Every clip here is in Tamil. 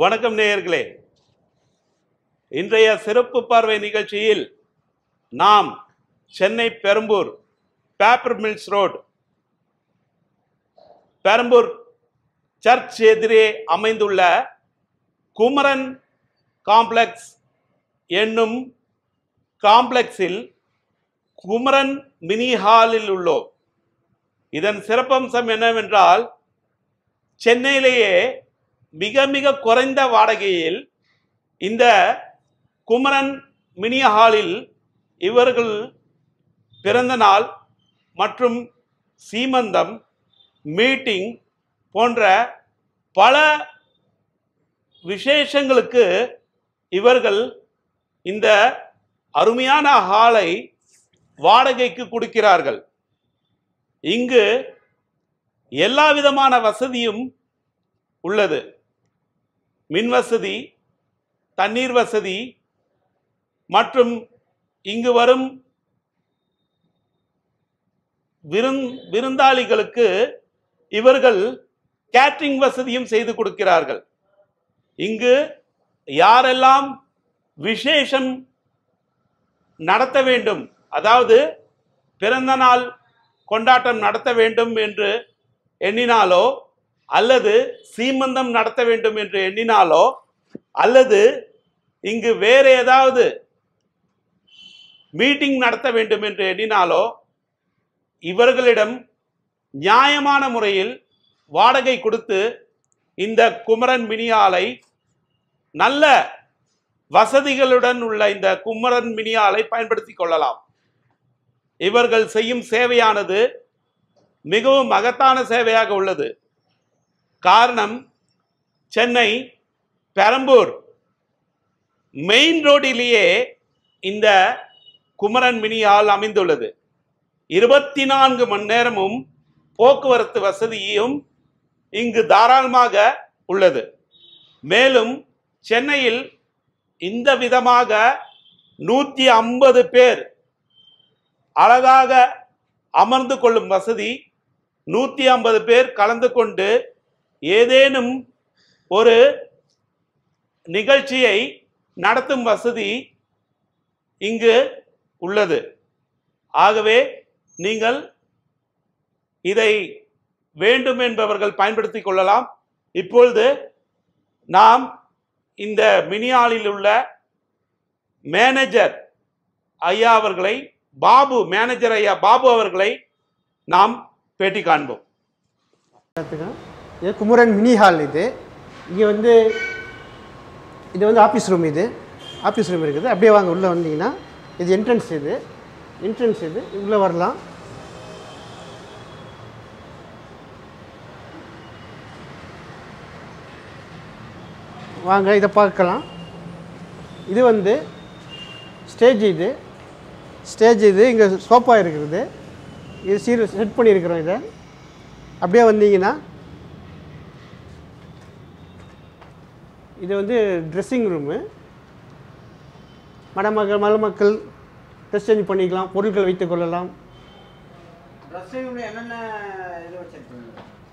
வணக்கம் நேயர்களே இன்றைய சிறப்பு பார்வை நிகழ்ச்சியில் நாம் Chennai Perambur paper mills road Perambur church எதிரே அமைந்துள்ள குமரன் காம்ப்ளெக்ஸ் என்னும் காம்ப்ளெக்ஸில் குமரன் மினி ஹாலில் உள்ளோம் இதன் சிறப்பம்சம் என்னவென்றால் சென்னையிலேயே மிக மிக குறைந்த வாடகையில் இந்த குமரன் மினி ஹாலில் இவர்கள் பிறந்த நாள் மற்றும் சீமந்தம் மீட்டிங் போன்ற பல விசேஷங்களுக்கு இவர்கள் இந்த அருமையான ஹாலை வாடகைக்கு கொடுக்கிறார்கள் இங்கு எல்லா விதமான வசதியும் உள்ளது மின் வசதி தண்ணீர் வசதி மற்றும் இங்கு வரும் விருந் விருந்தாளிகளுக்கு இவர்கள் கேட்ரிங் வசதியும் செய்து கொடுக்கிறார்கள் இங்கு யாரெல்லாம் விசேஷம் நடத்த வேண்டும் அதாவது பிறந்த நாள் கொண்டாட்டம் நடத்த வேண்டும் என்று எண்ணினாலோ அல்லது சீமந்தம் நடத்த வேண்டும் என்று எண்ணினாலோ அல்லது இங்கு வேறு ஏதாவது மீட்டிங் நடத்த வேண்டும் என்று எண்ணினாலோ இவர்களிடம் நியாயமான முறையில் வாடகை கொடுத்து இந்த குமரன் மினியாலை நல்ல வசதிகளுடன் உள்ள இந்த குமரன் மினியாலை பயன்படுத்தி கொள்ளலாம் இவர்கள் செய்யும் சேவையானது மிகவும் மகத்தான சேவையாக உள்ளது காரணம் சென்னை பெரம்பூர் மெயின் ரோடிலேயே இந்த குமரன் மினி ஆல் அமைந்துள்ளது இருபத்தி நான்கு மணி நேரமும் போக்குவரத்து வசதியும் இங்கு தாராளமாக உள்ளது மேலும் சென்னையில் இந்த விதமாக நூற்றி ஐம்பது பேர் அழகாக அமர்ந்து கொள்ளும் வசதி நூற்றி ஐம்பது பேர் கலந்து கொண்டு ஏதேனும் ஒரு நிகழ்ச்சியை நடத்தும் வசதி இங்கு உள்ளது ஆகவே நீங்கள் இதை வேண்டும் என்பவர்கள் பயன்படுத்தி கொள்ளலாம் இப்பொழுது நாம் இந்த மினியாலில் உள்ள மேனேஜர் ஐயா அவர்களை பாபு மேனேஜர் ஐயா பாபு அவர்களை நாம் பேட்டி காண்போம் இது குமரன் மினி ஹால் இது இங்கே வந்து இது வந்து ஆஃபீஸ் ரூம் இது ஆஃபீஸ் ரூம் இருக்குது அப்படியே வாங்க உள்ளே வந்தீங்கன்னா இது என்ட்ரன்ஸ் இது என்ட்ரன்ஸ் இது உள்ளே வரலாம் வாங்க இதை பார்க்கலாம் இது வந்து ஸ்டேஜ் இது ஸ்டேஜ் இது இங்கே சோஃபா இருக்கிறது இது சீர் செட் பண்ணியிருக்கிறோம் இதை அப்படியே வந்தீங்கன்னா இது வந்து ட்ரெஸ்ஸிங் ரூமு மணமக்கள் மருமக்கள் ட்ரெஸ் சேஞ்ச் பண்ணிக்கலாம் பொருட்கள் வைத்துக் கொள்ளலாம்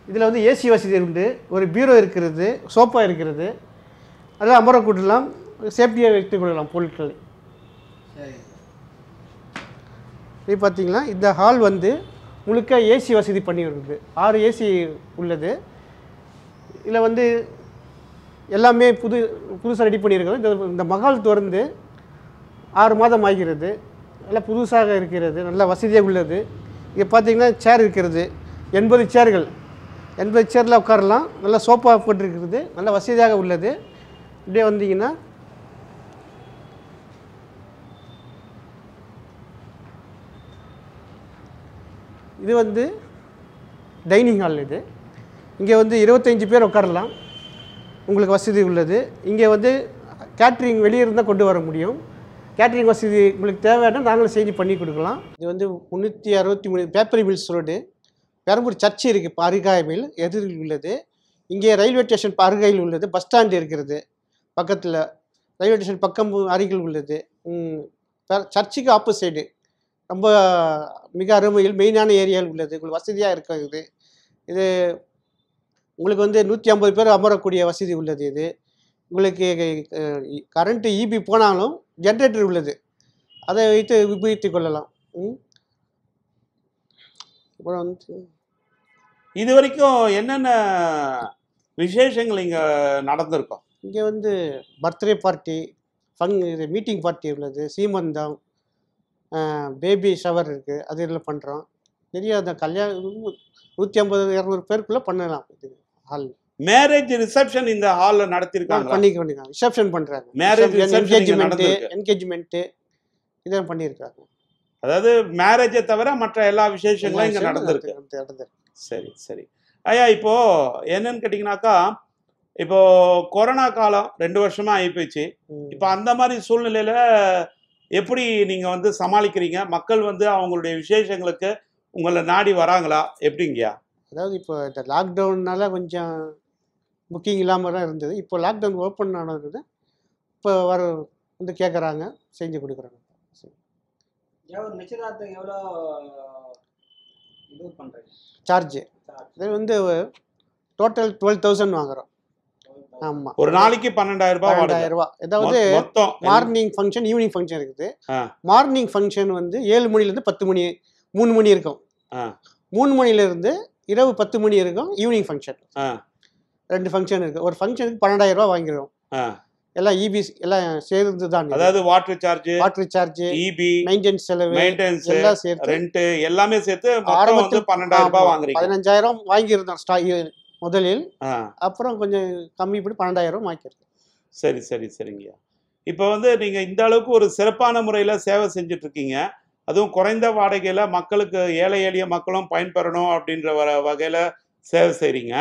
இதில் வந்து ஏசி வசதி உண்டு ஒரு பீரோ இருக்கிறது சோஃபா இருக்கிறது அதில் அமர கூட்டலாம் சேஃப்டியாக வைத்துக் கொள்ளலாம் பொருட்களை இது பார்த்தீங்கன்னா இந்த ஹால் வந்து முழுக்க ஏசி வசதி பண்ணி இருக்குது ஆறு ஏசி உள்ளது இதில் வந்து எல்லாமே புது புதுசாக ரெடி பண்ணியிருக்கிறது இந்த இந்த மகால் திறந்து ஆறு மாதம் ஆகிறது நல்லா புதுசாக இருக்கிறது நல்லா வசதியாக உள்ளது இங்கே பார்த்தீங்கன்னா சேர் இருக்கிறது எண்பது சேர்கள் எண்பது சேரில் உட்காரலாம் நல்லா சோஃபா போட்டிருக்கிறது நல்ல வசதியாக உள்ளது இப்படியே வந்தீங்கன்னா இது வந்து டைனிங் ஹால் இது இங்கே வந்து இருபத்தஞ்சி பேர் உட்காரலாம் உங்களுக்கு வசதி உள்ளது இங்கே வந்து கேட்ரிங் வெளியே இருந்தால் கொண்டு வர முடியும் கேட்ரிங் வசதி உங்களுக்கு தேவைன்னா நாங்களும் செய்தி பண்ணி கொடுக்கலாம் இது வந்து முந்நூற்றி அறுபத்தி மூணு paper mills road Perambur church இருக்குது அருகாமையில் எதிரில் உள்ளது இங்கே ரயில்வே ஸ்டேஷன் அருகாயில் உள்ளது பஸ் ஸ்டாண்டு இருக்கிறது பக்கத்தில் ரயில்வே ஸ்டேஷன் பக்கம் அருகில் உள்ளது சர்ச்சுக்கு ஆப்போசைடு ரொம்ப மிக அருமையில் மெயினான ஏரியாவில் உள்ளது உங்களுக்கு வசதியாக இருக்கிறது இது உங்களுக்கு வந்து நூற்றி ஐம்பது பேர் அமரக்கூடிய வசதி உள்ளது இது உங்களுக்கு கரண்ட்டு இபி e போனாலும் ஜென்ரேட்டர் உள்ளது அதை வைத்து உபயோகித்து கொள்ளலாம் அப்புறம் வந்து இது வரைக்கும் என்னென்ன விசேஷங்கள் இங்கே நடந்திருக்கோம் இங்கே வந்து பர்த்டே பார்ட்டி ஃபங் இது மீட்டிங் பார்ட்டி உள்ளது சீமந்தம் பேபி ஷவர் இருக்குது அது இதில் பண்ணுறோம் நிறைய அந்த கல்யாணம் நூற்றி ஐம்பது இரநூறு பேருக்குள்ளே பண்ணலாம் இது ஹால் மேரேஜ் ரிசப்ஷன் இந்த ஹால்ல நடத்திருக்காங்க பண்ணிக்க பண்ணிருக்காங்க ரிசப்ஷன் பண்றாங்க மேரேஜ் என்கேஜ்மெண்ட்டு என்கேஜ்மெண்ட்டு இதெல்லாம் பண்ணியிருக்காங்க அதாவது மேரேஜை தவிர மற்ற எல்லா விசேஷங்களும் இங்கே நடந்திருக்கு சரி சரி ஐயா இப்போ என்னன்னு கேட்டிங்கனாக்கா இப்போ கொரோனா காலம் ரெண்டு வருஷமா ஆகி இப்போ அந்த மாதிரி சூழ்நிலையில எப்படி நீங்க வந்து சமாளிக்கிறீங்க மக்கள் வந்து அவங்களுடைய விசேஷங்களுக்கு உங்களை நாடி வராங்களா எப்படிங்கய்யா அதாவது இப்போ இந்த லாக்டவுன்னால கொஞ்சம் புக்கிங் இல்லாமல் தான் இருந்தது இப்போ லாக்டவுன் ஓப்பன் ஆனது இப்போ வர வந்து கேட்குறாங்க செஞ்சு கொடுக்குறாங்க சரி எவ்வளோ இது சார்ஜு இது வந்து டோட்டல் டுவெல் தௌசண்ட் வாங்குகிறோம் ஆமா ஒரு நாளைக்கு பன்னெண்டாயிரம் ரூபாய் பன்னெண்டாயிரம் ரூபா அதாவது மார்னிங் ஃபங்க்ஷன் ஈவினிங் ஃபங்க்ஷன் இருக்குது மார்னிங் ஃபங்க்ஷன் வந்து ஏழு மணில இருந்து பத்து மணி மூணு மணி இருக்கும் மூணு மணில இருந்து இரவு பத்து மணி இருக்கும் ஈவினிங் ஃபங்க்ஷன் ரெண்டு ஃபங்க்ஷன் இருக்கு ஒரு ஃபங்க்ஷனுக்கு பன்னெண்டாயிரம் ரூபா வாங்கிடுவோம் எல்லாம் இபி e எல்லாம் சேர்ந்து தான் அதாவது water charge water charge EB maintenance செலவு மெயின்டெனன்ஸ் எல்லாம் சேர்த்து ரெண்ட் எல்லாமே சேர்த்து மொத்தம் வந்து 12000 ரூபாய் வாங்குறீங்க 15000 வாங்கி இருந்தோம் முதலில் அப்புறம் கொஞ்சம் கம்மி பண்ணி 12000 வாங்கிருக்கேன் சரி சரி சரிங்கய்யா இப்போ வந்து நீங்க இந்த அளவுக்கு ஒரு சிறப்பான முறையில் சேவை செஞ்சுட்டு இருக்கீங்க அதுவும் குறைந்த வாடகையில் மக்களுக்கு ஏழை எளிய மக்களும் பயன்பெறணும் அப்படின்ற வர வகையில் சேவை செய்கிறீங்க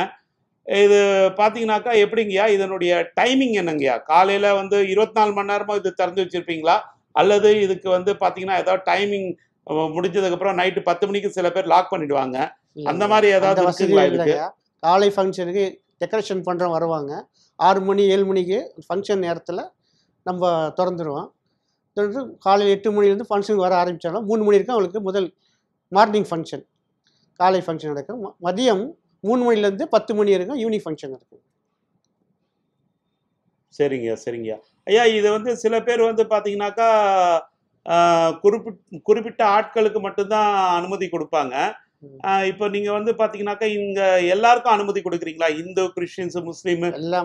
இது பார்த்தீங்கனாக்கா எப்படிங்கய்யா இதனுடைய டைமிங் என்னங்கய்யா காலையில் வந்து இருபத்தி நாலு மணி நேரமும் இது திறந்து வச்சுருப்பீங்களா அல்லது இதுக்கு வந்து பார்த்தீங்கன்னா ஏதாவது டைமிங் முடிஞ்சதுக்கப்புறம் நைட்டு பத்து மணிக்கு சில பேர் லாக் பண்ணிடுவாங்க அந்த மாதிரி ஏதாவது காலை ஃபங்க்ஷனுக்கு டெக்கரேஷன் பண்ணுறோம் வருவாங்க ஆறு மணி ஏழு மணிக்கு ஃபங்க்ஷன் நேரத்தில் நம்ம திறந்துடுவோம் காலையில் எட்டு மணிலேருந்து ஃபங்க்ஷன் வர ஆரம்பித்தாலும் மூணு மணி இருக்கும் அவங்களுக்கு முதல் மார்னிங் ஃபங்க்ஷன் காலை ஃபங்க்ஷன் நடக்கும் மதியம் மூணு மணிலேருந்து பத்து மணி வரைக்கும் ஈவினிங் ஃபங்க்ஷன் நடக்கும் சரிங்க சரிங்க ஐயா இது வந்து சில பேர் வந்து பார்த்தீங்கன்னாக்கா குறிப்பிட் குறிப்பிட்ட ஆட்களுக்கு மட்டும்தான் அனுமதி கொடுப்பாங்க இப்போ நீங்க வந்து பாத்தீங்கன்னாக்கா இங்க எல்லாருக்கும் அனுமதி கொடுக்குறீங்களா இந்து கிறிஸ்டின்ஸ் முஸ்லீம்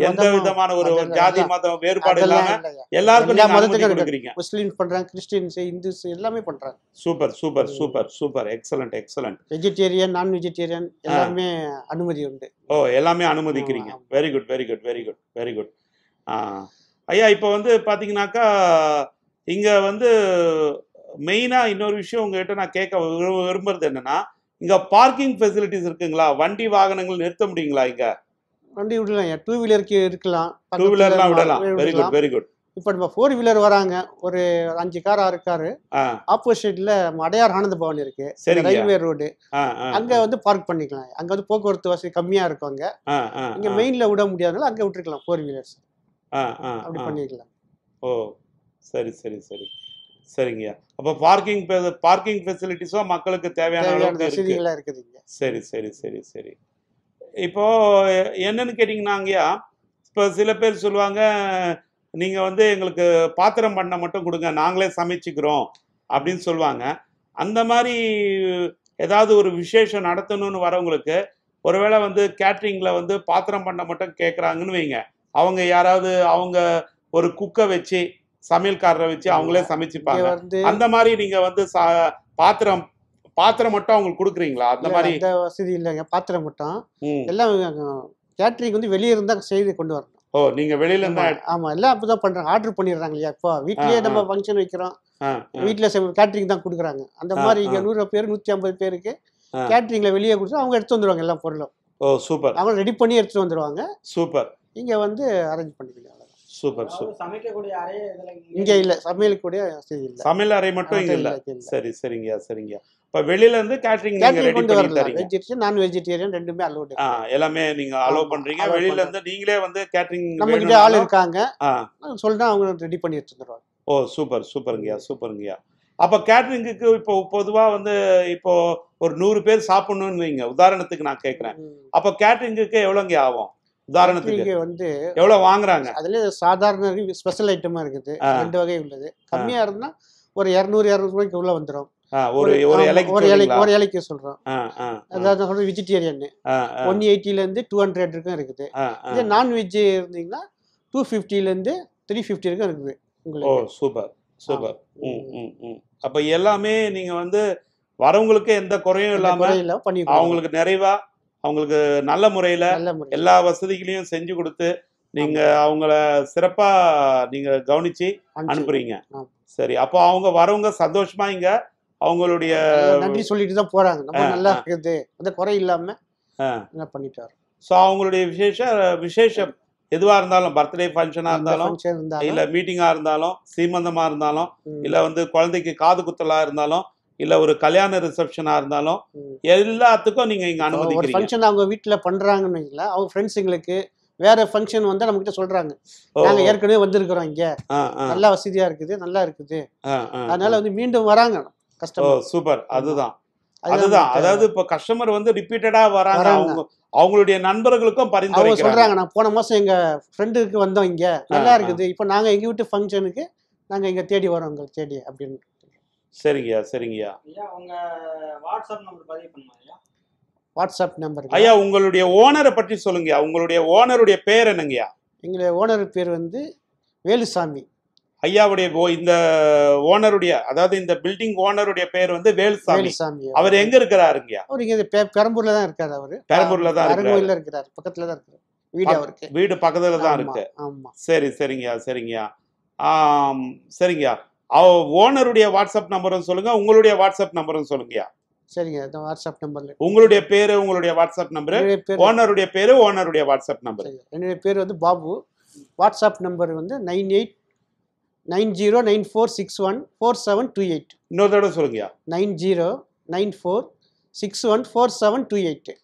எந்த விதமான ஒரு ஜாதி மதம் வேறுபாடு இல்லாம எல்லாருக்கும் கொடுக்குறீங்க முஸ்லீம் பண்றாங்க கிறிஸ்டின்ஸ் இந்துஸ் எல்லாமே பண்றாங்க super super super super excellent excellent vegetarian non vegetarian எல்லாமே அனுமதி உண்டு ஓ எல்லாமே அனுமதிக்கிறீங்க very good very good very good very good ஐயா இப்போ வந்து பாத்தீங்கன்னாக்கா இங்க வந்து மெயினா இன்னொரு விஷயம் உங்ககிட்ட நான் கேட்க விரும்புறது என்னன்னா இங்கே பார்க்கிங் ஃபெசிலிட்டிஸ் இருக்குங்களா வண்டி வாகனங்கள் நிறுத்த முடியுங்களா இங்கே வண்டி விடலாம் டூ வீலருக்கு இருக்கலாம் டூ வீலர்லாம் விடலாம் வெரி குட் வெரி குட் இப்போ நம்ம ஃபோர் வீலர் வராங்க ஒரு அஞ்சு கார் ஆறு கார் ஆப்போசிட்ல அடையார் ஆனந்த பவன் இருக்கு ரயில்வே ரோடு அங்க வந்து பார்க் பண்ணிக்கலாம் அங்க வந்து போக்குவரத்து வசதி கம்மியா இருக்கும் அங்க இங்க மெயின்ல விட முடியாதனால அங்க விட்டுருக்கலாம் ஃபோர் வீலர்ஸ் அப்படி பண்ணிக்கலாம் ஓ சரி சரி சரி சரிங்கய்யா அப்ப பார்க்கிங் பார்க்கிங் ஃபெசிலிட்டிஸும் மக்களுக்கு தேவையான அளவுக்கு இருக்குதுங்க சரி சரி சரி சரி இப்போ என்னன்னு கேட்டிங்கன்னாங்கய்யா இப்போ சில பேர் சொல்லுவாங்க நீங்கள் வந்து எங்களுக்கு பாத்திரம் பண்ண மட்டும் கொடுங்க நாங்களே சமைச்சிக்கிறோம் அப்படின்னு சொல்லுவாங்க அந்த மாதிரி ஏதாவது ஒரு விசேஷம் நடத்தணும்னு வரவங்களுக்கு ஒருவேளை வந்து கேட்ரிங்கில் வந்து பாத்திரம் பண்ண மட்டும் கேட்குறாங்கன்னு வைங்க அவங்க யாராவது அவங்க ஒரு குக்கை வச்சு சமையல்காரரை வச்சு அவங்களே சமைச்சுப்பாங்க அந்த மாதிரி நீங்க வந்து பாத்திரம் பாத்திரம் மட்டும் அவங்களுக்கு கொடுக்குறீங்களா அந்த மாதிரி வசதி இல்லைங்க பாத்திரம் மட்டும் எல்லாம் கேட்ரிங் வந்து வெளியே இருந்தா செய்து கொண்டு வரணும் ஓ நீங்க வெளியில இருந்தா ஆமா எல்லாம் அப்படிதான் பண்றாங்க ஆர்டர் பண்ணிடுறாங்க இல்லையா இப்போ வீட்லயே நம்ம ஃபங்க்ஷன் வைக்கிறோம் வீட்டுல கேட்ரிங் தான் கொடுக்குறாங்க அந்த மாதிரி இங்க நூறு பேர் நூத்தி ஐம்பது பேருக்கு கேட்ரிங்ல வெளியே கொடுத்து அவங்க எடுத்து வந்துருவாங்க எல்லா பொருளும் ஓ சூப்பர் அவங்க ரெடி பண்ணி எடுத்துட்டு வந்துருவாங்க சூப்பர் இங்க வந்து அரேஞ்ச் பண்ணிக்கலாம் சூப்பர் சூப்பர் சமைக்கக்கூடிய அறை இங்க இல்ல சமையலுக்குடைய இல்ல சமையல் அறை மட்டும் இங்கே இல்லை சரி சரிங்க சரிங்கய்யா இப்ப வெளியில இருந்து கேட்டரிங் நீங்க ரெடி பண்ணி தரீங்க வெஜிடேரியன் நான் வெஜிடேரியன் ரெண்டுமே அலோட் எல்லாமே நீங்க அலோ பண்றீங்க வெளியில இருந்து நீங்களே வந்து கேட்டரிங் நம்ம கிட்ட ஆள் இருக்காங்க சொல்லிட்டு அவங்க ரெடி பண்ணி வச்சிருந்துருவாங்க ஓ சூப்பர் சூப்பருங்கய்யா சூப்பருங்கய்யா அப்ப கேட்டரிங்குக்கு இப்போ பொதுவா வந்து இப்போ ஒரு நூறு பேர் சாப்பிடணும்னு வைங்க உதாரணத்துக்கு நான் கேட்குறேன் அப்போ கேட்டரிங்குக்கு எவ்வளோங்க ஆகும் உதாரணத்துக்கு வந்து எவ்வளவு வாங்குறாங்க அதுல சாதாரண ஸ்பெஷல் ஐட்டமா இருக்குது ரெண்டு வகை உள்ளது கம்மியா இருந்தா ஒரு இரநூறு இரநூறு ரூபாய்க்கு உள்ள வந்துடும் ஒரு ஒரு இலைக்கு இலைக்கு ஒரு இலைக்கு சொல்றோம் அதாவது வெஜிடேரியன் ஒன் எயிட்டில இருந்து டூ ஹண்ட்ரட் இருக்கும் இருக்குது இதே நான்வெஜ் இருந்தீங்கன்னா டூ ஃபிஃப்டில இருந்து த்ரீ ஃபிஃப்டி இருக்கும் இருக்குது ஓ சூப்பர் சூப்பர் ம் ம் ம் எல்லாமே நீங்க வந்து வரவங்களுக்கு எந்த குறையும் இல்லாமல் அவங்களுக்கு நிறைவா அவங்களுக்கு நல்ல முறையில் எல்லா வசதிகளையும் செஞ்சு கொடுத்து நீங்க அவங்கள சிறப்பா நீங்க கவனிச்சு அனுப்புறீங்க சரி அப்போ அவங்க வரவங்க சந்தோஷமா இங்க அவங்களுடைய நன்றி சொல்லிட்டு தான் போறாங்க நம்ம நல்லா இருக்குது அந்த குறை இல்லாம என்ன பண்ணிட்டாரு ஸோ அவங்களுடைய விசேஷ விசேஷம் எதுவா இருந்தாலும் பர்த்டே ஃபங்க்ஷனா இருந்தாலும் இல்ல மீட்டிங்கா இருந்தாலும் சீமந்தமா இருந்தாலும் இல்ல வந்து குழந்தைக்கு காது குத்தலா இருந்தாலும் இல்ல ஒரு கல்யாண ரிசப்ஷனா இருந்தாலும் எல்லாத்துக்கும் நீங்க இங்க அனுமதி ஒரு ஃபங்க்ஷன் அவங்க வீட்டுல பண்றாங்கன்னு அவங்க ஃப்ரெண்ட்ஸுங்களுக்கு வேற ஃபங்க்ஷன் வந்து நம்ம கிட்ட சொல்றாங்க நாங்க ஏற்கனவே வந்திருக்கிறோம் இங்க நல்லா வசதியா இருக்குது நல்லா இருக்குது அதனால வந்து மீண்டும் வராங்க கஸ்டமர் சூப்பர் அதுதான் அதுதான் அதாவது இப்ப கஸ்டமர் வந்து ரிப்பீட்டடா வராங்க அவங்க அவங்களுடைய நண்பர்களுக்கும் பரிந்துரை சொல்றாங்க நான் போன மாசம் எங்க ஃப்ரெண்டுக்கு வந்தோம் இங்க நல்லா இருக்குது இப்போ நாங்க எங்க வீட்டு ஃபங்க்ஷனுக்கு நாங்க இங்க தேடி வரோம் உங்களை தேடி அப்படின்னு சரிங்கய்யா சரிங்கய்யா வாட்ஸ்அப் நம்பர் ஐயா உங்களுடைய ஓனரை பற்றி சொல்லுங்க உங்களுடைய ஓனருடைய பேர் என்னங்கய்யா எங்களுடைய ஓனர் பேர் வந்து வேலுசாமி ஐயாவுடைய இந்த ஓனருடைய அதாவது இந்த பில்டிங் ஓனருடைய பேர் வந்து வேலுசாமி அவர் எங்க இருக்கிறாருங்கய்யா அவர் இங்க பெரம்பூர்ல தான் இருக்காரு அவரு பெரம்பூர்ல தான் அருங்கோயில இருக்கிறாரு பக்கத்துல தான் இருக்காரு வீடு அவருக்கு வீடு பக்கத்துல தான் இருக்கு ஆமா சரி சரிங்கய்யா சரிங்கய்யா சரிங்கய்யா ஓனருடைய வாட்ஸ்அப் நம்பரும் சொல்லுங்க உங்களுடைய வாட்ஸ்அப் நம்பரும் சொல்லுங்கயா சரிங்க இந்த வாட்ஸ்அப் நம்பர்ல உங்களுடைய பேரு உங்களுடைய வாட்ஸ்அப் நம்பர் ஓனருடைய பேரு ஓனருடைய வாட்ஸ்அப் நம்பர் என்னுடைய பேர் வந்து பாபு வாட்ஸ்அப் நம்பர் வந்து nine eight nine zero nine four six one four seven two eight இன்னொரு தடவை சொல்லுங்கயா nine zero nine four six one four seven two eight